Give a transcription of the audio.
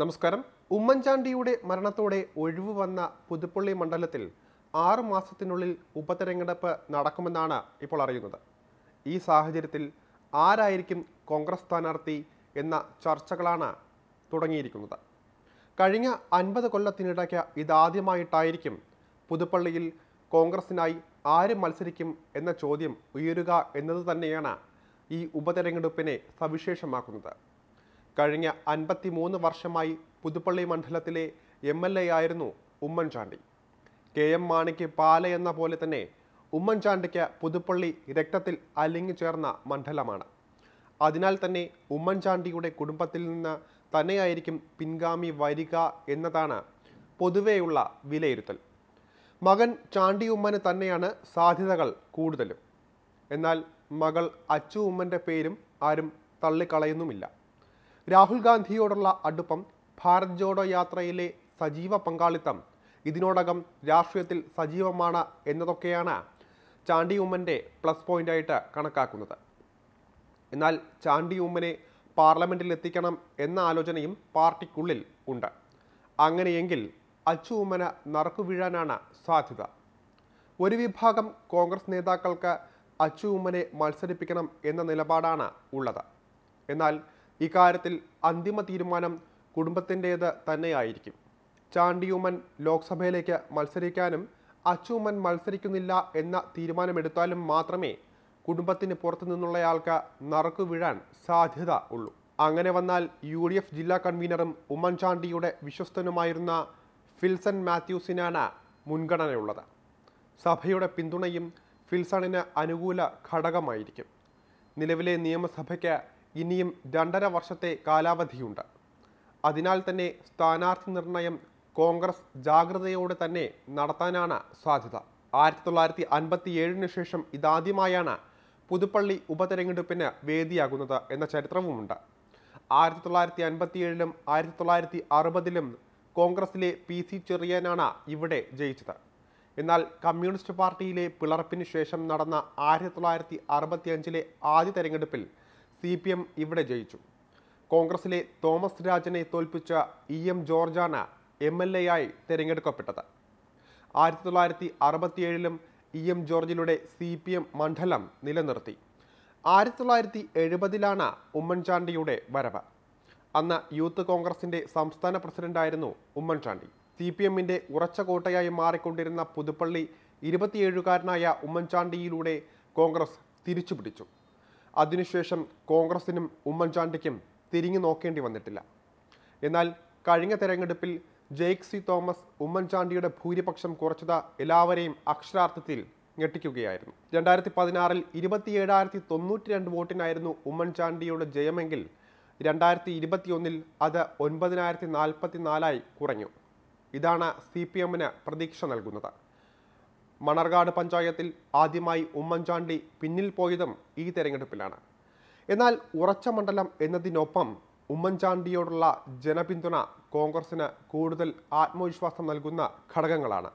നമസ്കാരം ഉമ്മൻചാണ്ടിയുടെ മരണത്തോടെ ഒഴിവ് വന്ന പുതുപ്പള്ളി മണ്ഡലത്തിൽ ആറു മാസത്തിനുള്ളിൽ ഉപതെരഞ്ഞെടുപ്പ് നടക്കുമെന്നാണ് ഇപ്പോൾ അറിയുന്നത് ഈ സാഹചര്യത്തിൽ ആരായിരിക്കും കോൺഗ്രസ് സ്ഥാനാർത്ഥി എന്ന ചർച്ചകളാണ് തുടങ്ങിയിരിക്കുന്നത് കഴിഞ്ഞ അൻപത് കൊല്ലത്തിനിടയ്ക്ക് ഇതാദ്യമായിട്ടായിരിക്കും പുതുപ്പള്ളിയിൽ കോൺഗ്രസിനായി ആര് മത്സരിക്കും എന്ന ചോദ്യം ഉയരുക എന്നത് തന്നെയാണ് ഈ ഉപതെരഞ്ഞെടുപ്പിനെ സവിശേഷമാക്കുന്നത് കഴിഞ്ഞ അൻപത്തിമൂന്ന് വർഷമായി പുതുപ്പള്ളി മണ്ഡലത്തിലെ എം എൽ എ ആയിരുന്നു ഉമ്മൻചാണ്ടി കെ എം മാണിക്ക് പാല എന്ന പോലെ തന്നെ ഉമ്മൻചാണ്ടിക്ക് പുതുപ്പള്ളി രക്തത്തിൽ അലിഞ്ഞു ചേർന്ന മണ്ഡലമാണ് അതിനാൽ തന്നെ ഉമ്മൻചാണ്ടിയുടെ കുടുംബത്തിൽ നിന്ന് തന്നെയായിരിക്കും പിൻഗാമി വരിക എന്നതാണ് പൊതുവെയുള്ള വിലയിരുത്തൽ മകൻ ചാണ്ടി ഉമ്മന് തന്നെയാണ് സാധ്യതകൾ കൂടുതലും എന്നാൽ മകൾ അച്ചു ഉമ്മൻ്റെ പേരും ആരും തള്ളിക്കളയുന്നുമില്ല രാഹുൽ ഗാന്ധിയോടുള്ള അടുപ്പം ഭാരത് ജോഡോ യാത്രയിലെ സജീവ പങ്കാളിത്തം ഇതിനോടകം രാഷ്ട്രീയത്തിൽ സജീവമാണ് എന്നതൊക്കെയാണ് ചാണ്ടി ഉമ്മൻ്റെ പ്ലസ് പോയിൻ്റായിട്ട് കണക്കാക്കുന്നത് എന്നാൽ ചാണ്ടി ഉമ്മനെ പാർലമെൻറ്റിൽ എത്തിക്കണം എന്ന ആലോചനയും പാർട്ടിക്കുള്ളിൽ ഉണ്ട് അങ്ങനെയെങ്കിൽ അച്ചു ഉമ്മന് നറുക്കു വീഴാനാണ് സാധ്യത ഒരു വിഭാഗം കോൺഗ്രസ് നേതാക്കൾക്ക് അച്ചു ഉമ്മനെ മത്സരിപ്പിക്കണം എന്ന നിലപാടാണ് ഉള്ളത് എന്നാൽ ഇക്കാര്യത്തിൽ അന്തിമ തീരുമാനം കുടുംബത്തിൻ്റേത് തന്നെയായിരിക്കും ചാണ്ടിയുമൻ ലോക്സഭയിലേക്ക് മത്സരിക്കാനും അച്ചുമൻ മത്സരിക്കുന്നില്ല എന്ന തീരുമാനമെടുത്താലും മാത്രമേ കുടുംബത്തിന് പുറത്തു നിന്നുള്ളയാൾക്ക് നറുക്കു വീഴാൻ സാധ്യത ഉള്ളൂ അങ്ങനെ വന്നാൽ യു ഡി എഫ് ജില്ലാ കൺവീനറും ഉമ്മൻചാണ്ടിയുടെ വിശ്വസ്തനുമായിരുന്ന ഫിൽസൺ മാത്യൂസിനാണ് മുൻഗണനയുള്ളത് സഭയുടെ പിന്തുണയും ഫിൽസണിന് അനുകൂല ഘടകമായിരിക്കും നിലവിലെ നിയമസഭയ്ക്ക് ഇനിയും രണ്ടര വർഷത്തെ കാലാവധിയുണ്ട് അതിനാൽ തന്നെ സ്ഥാനാർത്ഥി നിർണയം കോൺഗ്രസ് ജാഗ്രതയോടെ തന്നെ നടത്താനാണ് സാധ്യത ആയിരത്തി തൊള്ളായിരത്തി അൻപത്തി ഏഴിന് ശേഷം ഇതാദ്യമായാണ് പുതുപ്പള്ളി ഉപതെരഞ്ഞെടുപ്പിന് വേദിയാകുന്നത് എന്ന ചരിത്രവുമുണ്ട് ആയിരത്തി തൊള്ളായിരത്തി ഏഴിലും ആയിരത്തി തൊള്ളായിരത്തി അറുപതിലും കോൺഗ്രസിലെ പി സി ചെറിയാനാണ് ഇവിടെ ജയിച്ചത് എന്നാൽ കമ്മ്യൂണിസ്റ്റ് പാർട്ടിയിലെ പിളർപ്പിന് ശേഷം നടന്ന ആയിരത്തി തൊള്ളായിരത്തി അറുപത്തിയഞ്ചിലെ ആദ്യ തെരഞ്ഞെടുപ്പിൽ സി പി എം ഇവിടെ ജയിച്ചു കോൺഗ്രസിലെ തോമസ് രാജനെ തോൽപ്പിച്ച ഇ എം ജോർജാണ് എം എൽ എ ആയി തിരഞ്ഞെടുക്കപ്പെട്ടത് ആയിരത്തി തൊള്ളായിരത്തി അറുപത്തിയേഴിലും ഇ എം ജോർജിലൂടെ സി പി എം മണ്ഡലം നിലനിർത്തി ആയിരത്തി തൊള്ളായിരത്തി എഴുപതിലാണ് ഉമ്മൻചാണ്ടിയുടെ വരവ് അന്ന് യൂത്ത് കോൺഗ്രസിൻ്റെ സംസ്ഥാന പ്രസിഡന്റായിരുന്നു ഉമ്മൻചാണ്ടി സി പി എമ്മിൻ്റെ ഉറച്ച കോട്ടയായി മാറിക്കൊണ്ടിരുന്ന പുതുപ്പള്ളി ഇരുപത്തിയേഴുകാരനായ ഉമ്മൻചാണ്ടിയിലൂടെ കോൺഗ്രസ് തിരിച്ചുപിടിച്ചു അതിനുശേഷം കോൺഗ്രസിനും ഉമ്മൻചാണ്ടിക്കും തിരിഞ്ഞു നോക്കേണ്ടി വന്നിട്ടില്ല എന്നാൽ കഴിഞ്ഞ തെരഞ്ഞെടുപ്പിൽ ജെയ്ക് സി തോമസ് ഉമ്മൻചാണ്ടിയുടെ ഭൂരിപക്ഷം കുറച്ചത് എല്ലാവരെയും അക്ഷരാർത്ഥത്തിൽ ഞെട്ടിക്കുകയായിരുന്നു രണ്ടായിരത്തി പതിനാറിൽ ഇരുപത്തിയേഴായിരത്തി തൊണ്ണൂറ്റി രണ്ട് വോട്ടിനായിരുന്നു ഉമ്മൻചാണ്ടിയുടെ ജയമെങ്കിൽ രണ്ടായിരത്തി ഇരുപത്തിയൊന്നിൽ അത് ഒൻപതിനായിരത്തി നാൽപ്പത്തി നാലായി കുറഞ്ഞു ഇതാണ് സി പി എമ്മിന് പ്രതീക്ഷ നൽകുന്നത് മണർകാട് പഞ്ചായത്തിൽ ആദ്യമായി ഉമ്മൻചാണ്ടി പിന്നിൽ പോയതും ഈ തെരഞ്ഞെടുപ്പിലാണ് എന്നാൽ ഉറച്ച മണ്ഡലം എന്നതിനൊപ്പം ഉമ്മൻചാണ്ടിയോടുള്ള ജനപിന്തുണ കോൺഗ്രസിന് കൂടുതൽ ആത്മവിശ്വാസം നൽകുന്ന ഘടകങ്ങളാണ്